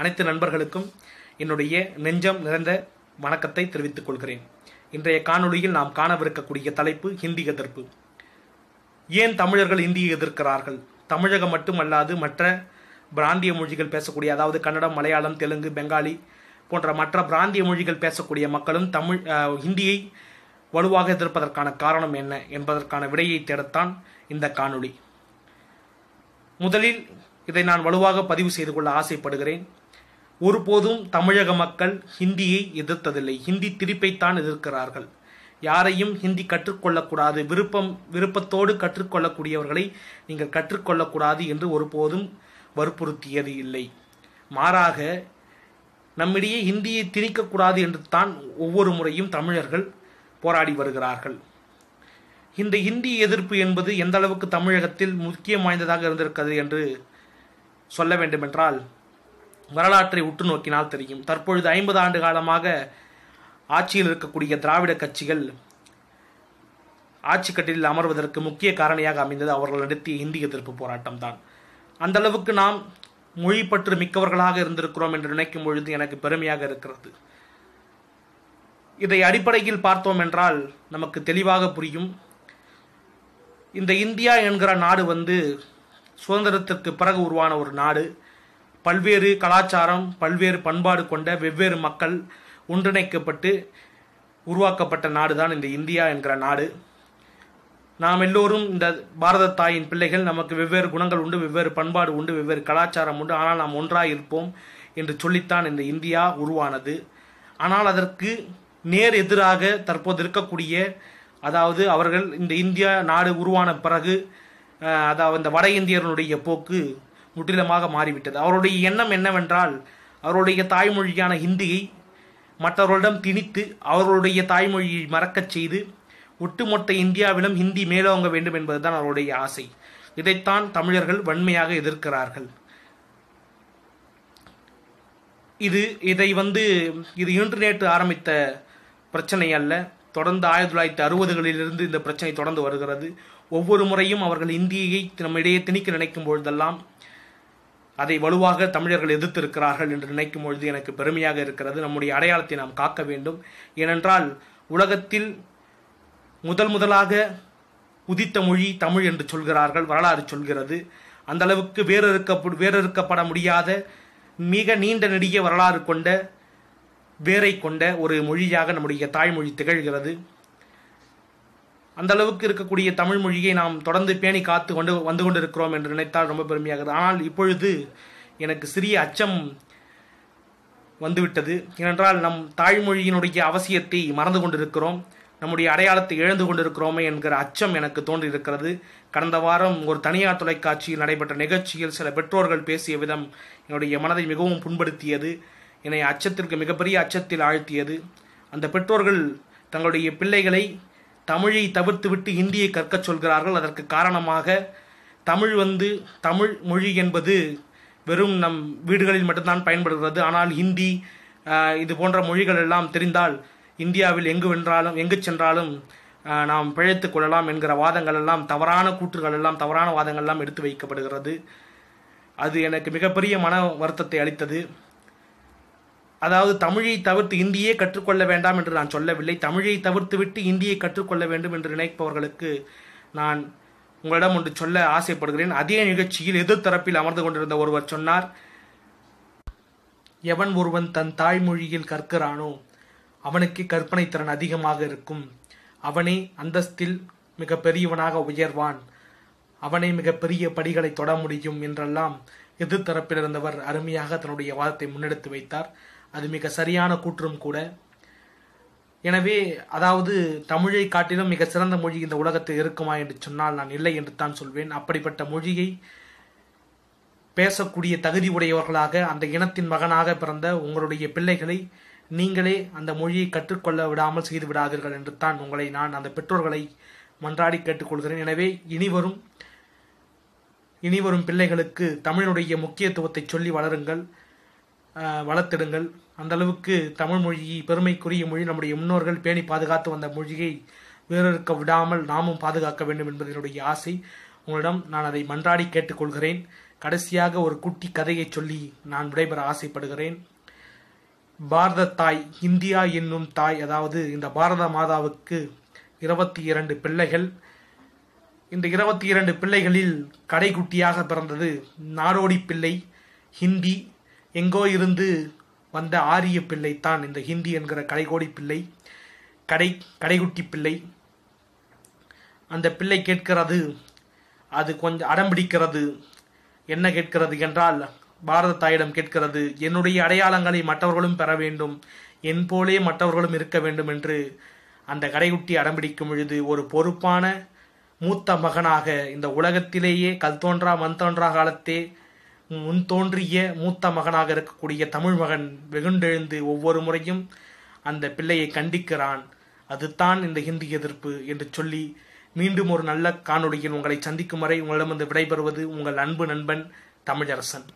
அனைத்து நண்பர்களுக்கும் என்னுடைய நெஞ்சம் நிறைந்த வணக்கத்தை தெரிவித்துக் கொள்கிறேன் இன்றைய காணொளியில் நாம் காணவிருக்கக்கூடிய தலைப்பு ஹிந்தி எதிர்ப்பு ஏன் தமிழர்கள் இந்தியை எதிர்க்கிறார்கள் தமிழகம் மட்டுமல்லாது மற்ற பிராந்திய மொழிகள் பேசக்கூடிய அதாவது கன்னடம் மலையாளம் தெலுங்கு பெங்காலி போன்ற மற்ற பிராந்திய மொழிகள் பேசக்கூடிய மக்களும் தமிழ் ஹிந்தியை வலுவாக எதிர்ப்பதற்கான காரணம் என்ன என்பதற்கான விடையை தேடத்தான் இந்த காணொளி முதலில் இதை நான் வலுவாக பதிவு செய்து கொள்ள ஆசைப்படுகிறேன் ஒருபோதும் தமிழக மக்கள் ஹிந்தியை எதிர்த்ததில்லை ஹிந்தி திரிப்பைத்தான் எதிர்க்கிறார்கள் யாரையும் ஹிந்தி கற்றுக்கொள்ளக்கூடாது விருப்பம் விருப்பத்தோடு கற்றுக்கொள்ளக்கூடியவர்களை நீங்கள் கற்றுக்கொள்ளக்கூடாது என்று ஒருபோதும் வற்புறுத்தியது இல்லை மாறாக நம்மிடையே ஹிந்தியை திணிக்கக்கூடாது என்று தான் ஒவ்வொரு முறையும் தமிழர்கள் போராடி வருகிறார்கள் இந்த ஹிந்தி எதிர்ப்பு என்பது எந்த அளவுக்கு தமிழகத்தில் முக்கியம் வாய்ந்ததாக இருந்திருக்கிறது என்று சொல்ல வேண்டுமென்றால் வரலாற்றை உற்று நோக்கினால் தெரியும் தற்பொழுது ஐம்பது ஆண்டு காலமாக ஆட்சியில் இருக்கக்கூடிய திராவிட கட்சிகள் ஆட்சிக்கட்டில் அமர்வதற்கு முக்கிய காரணியாக அமைந்தது அவர்கள் நடத்திய இந்தி எதிர்ப்பு போராட்டம் தான் அந்த அளவுக்கு நாம் மொழி பற்று மிக்கவர்களாக இருந்திருக்கிறோம் என்று நினைக்கும் பொழுது எனக்கு பெருமையாக இருக்கிறது இதை அடிப்படையில் பார்த்தோம் என்றால் நமக்கு தெளிவாக புரியும் இந்த இந்தியா என்கிற நாடு வந்து சுதந்திரத்திற்கு பிறகு உருவான ஒரு நாடு பல்வேறு கலாச்சாரம் பல்வேறு பண்பாடு கொண்ட வெவ்வேறு மக்கள் ஒன்றிணைக்கப்பட்டு உருவாக்கப்பட்ட நாடு தான் இந்த இந்தியா என்கிற நாடு நாம் எல்லோரும் இந்த பாரத தாயின் பிள்ளைகள் நமக்கு வெவ்வேறு குணங்கள் உண்டு வெவ்வேறு பண்பாடு உண்டு வெவ்வேறு கலாச்சாரம் உண்டு ஆனால் நாம் ஒன்றாக இருப்போம் என்று சொல்லித்தான் இந்த இந்தியா உருவானது ஆனால் அதற்கு நேர் எதிராக தற்போது இருக்கக்கூடிய அதாவது அவர்கள் இந்த இந்தியா நாடு உருவான பிறகு அதாவது இந்த வட இந்தியர்களுடைய போக்கு முற்றிலுமாக மாறிவிட்டது அவருடைய எண்ணம் என்னவென்றால் அவருடைய தாய்மொழியான ஹிந்தியை மற்றவர்களிடம் திணித்து அவர்களுடைய தாய்மொழியை மறக்கச் செய்து ஒட்டுமொத்த இந்தியாவிலும் ஹிந்தி மேலோங்க வேண்டும் என்பதுதான் அவருடைய ஆசை இதைத்தான் தமிழர்கள் வன்மையாக எதிர்க்கிறார்கள் இது இதை வந்து இது இன்று நேற்று ஆரம்பித்த பிரச்சனை அல்ல தொடர்ந்து ஆயிரத்தி தொள்ளாயிரத்தி அறுபதுகளிலிருந்து இந்த பிரச்சனை தொடர்ந்து வருகிறது ஒவ்வொரு முறையும் அவர்கள் இந்தியை நம்மிடையே திணிக்க நினைக்கும் பொழுதெல்லாம் அதை வலுவாக தமிழர்கள் எதிர்த்திருக்கிறார்கள் என்று நினைக்கும் பொழுது எனக்கு பெருமையாக இருக்கிறது நம்முடைய அடையாளத்தை நாம் காக்க வேண்டும் ஏனென்றால் உலகத்தில் முதல் முதலாக உதித்த மொழி தமிழ் என்று சொல்கிறார்கள் வரலாறு சொல்கிறது அந்த அளவுக்கு வேறறுக்க வேறறுக்கப்பட முடியாத மிக நீண்ட நெடிய வரலாறு கொண்ட வேரை கொண்ட ஒரு மொழியாக நம்முடைய தாய்மொழி திகழ்கிறது அந்த அளவுக்கு இருக்கக்கூடிய தமிழ் மொழியை நாம் தொடர்ந்து பேணி காத்து கொண்டு வந்து கொண்டிருக்கிறோம் என்று நினைத்தால் ரொம்ப பெருமையாகிறது ஆனால் இப்பொழுது எனக்கு சிறிய அச்சம் வந்துவிட்டது ஏனென்றால் நம் தாய்மொழியினுடைய அவசியத்தை மறந்து கொண்டிருக்கிறோம் நம்முடைய அடையாளத்தை இழந்து கொண்டிருக்கிறோமே என்கிற அச்சம் எனக்கு தோன்றியிருக்கிறது கடந்த வாரம் ஒரு தனியார் தொலைக்காட்சியில் நடைபெற்ற நிகழ்ச்சியில் சில பெற்றோர்கள் பேசிய விதம் என்னுடைய மனதை மிகவும் புண்படுத்தியது என்னை அச்சத்திற்கு மிகப்பெரிய அச்சத்தில் ஆழ்த்தியது அந்த பெற்றோர்கள் தங்களுடைய பிள்ளைகளை தமிழை தவிர்த்துவிட்டு இந்தியை கற்கச் சொல்கிறார்கள் அதற்கு காரணமாக தமிழ் வந்து தமிழ் மொழி என்பது வெறும் நம் வீடுகளில் மட்டும்தான் பயன்படுகிறது ஆனால் ஹிந்தி இது போன்ற மொழிகள் எல்லாம் தெரிந்தால் இந்தியாவில் எங்கு வென்றாலும் எங்கு சென்றாலும் நாம் பிழைத்து கொள்ளலாம் என்கிற வாதங்கள் எல்லாம் தவறான கூற்றுகள் எல்லாம் தவறான வாதங்கள் எல்லாம் எடுத்து வைக்கப்படுகிறது அது எனக்கு மிகப்பெரிய மன வருத்தத்தை அளித்தது அதாவது தமிழை தவிர்த்து இந்தியே கற்றுக்கொள்ள வேண்டாம் என்று நான் சொல்லவில்லை தமிழை தவிர்த்து விட்டு இந்தியை கற்றுக்கொள்ள வேண்டும் என்று நினைப்பவர்களுக்கு நான் உங்களிடம் ஒன்று சொல்ல ஆசைப்படுகிறேன் அதே நிகழ்ச்சியில் எதிர்த்தரப்பில் அமர்ந்து கொண்டிருந்த ஒருவர் சொன்னார் எவன் ஒருவன் தன் தாய்மொழியில் கற்கிறானோ அவனுக்கு கற்பனை திறன் அதிகமாக இருக்கும் அவனே அந்தஸ்தில் மிக பெரியவனாக உயர்வான் அவனை மிகப்பெரிய படிகளை தொட முடியும் என்றெல்லாம் எதிர்த்தரப்பில் இருந்தவர் அருமையாக தன்னுடைய வாதத்தை முன்னெடுத்து வைத்தார் அது மிக சரியான கூற்றும் கூட எனவே அதாவது தமிழை காட்டிலும் மிக சிறந்த மொழி இந்த உலகத்தில் இருக்குமா என்று சொன்னால் நான் இல்லை என்று தான் சொல்வேன் அப்படிப்பட்ட மொழியை பேசக்கூடிய தகுதி உடையவர்களாக அந்த இனத்தின் மகனாக பிறந்த உங்களுடைய பிள்ளைகளை நீங்களே அந்த மொழியை கற்றுக்கொள்ள விடாமல் செய்து விடாதீர்கள் என்று தான் உங்களை நான் அந்த பெற்றோர்களை மன்றாடி கேட்டுக்கொள்கிறேன் எனவே இனிவரும் இனிவரும் பிள்ளைகளுக்கு தமிழுடைய முக்கியத்துவத்தை சொல்லி வளருங்கள் வளர்த்திடுங்கள் அந்த அளவுக்கு தமிழ் மொழி பெருமைக்குரிய மொழி நம்முடைய முன்னோர்கள் பேணி பாதுகாத்து வந்த மொழியை வேறொருக்க விடாமல் நாமும் பாதுகாக்க வேண்டும் என்பது என்னுடைய ஆசை உங்களிடம் நான் அதை மன்றாடி கேட்டுக்கொள்கிறேன் கடைசியாக ஒரு குட்டி கதையை சொல்லி நான் விடைபெற ஆசைப்படுகிறேன் பாரத தாய் இந்தியா என்னும் தாய் அதாவது இந்த பாரத மாதாவுக்கு இருபத்தி இரண்டு பிள்ளைகள் இந்த இருபத்தி இரண்டு பிள்ளைகளில் கடைக்குட்டியாக பிறந்தது நாடோடி பிள்ளை ஹிந்தி எங்கோ இருந்து வந்த ஆரிய பிள்ளை தான் இந்த ஹிந்தி என்கிற கடைகோடி பிள்ளை கடை கடைகுட்டி பிள்ளை அந்த பிள்ளை கேட்கிறது அது கொஞ்சம் அடம்பிடிக்கிறது என்ன கேட்கிறது என்றால் பாரத தாயிடம் கேட்கிறது என்னுடைய அடையாளங்களை மற்றவர்களும் பெற வேண்டும் என் போலே மற்றவர்களும் இருக்க வேண்டும் என்று அந்த கடைகுட்டி அடம்பிடிக்கும் பொழுது ஒரு பொறுப்பான மூத்த மகனாக இந்த உலகத்திலேயே கல் தோன்றா மண் தோன்றா காலத்தே முன் தோன்றிய மூத்த மகனாக இருக்கக்கூடிய தமிழ் மகன் வெகுண்டெழுந்து ஒவ்வொரு முறையும் அந்த பிள்ளையை கண்டிக்கிறான் அதுதான் இந்த ஹிந்தி எதிர்ப்பு என்று சொல்லி மீண்டும் ஒரு நல்ல காணொளியில் உங்களை சந்திக்கும் வரை உங்களிடமிருந்து விடைபெறுவது உங்கள் அன்பு நண்பன் தமிழரசன்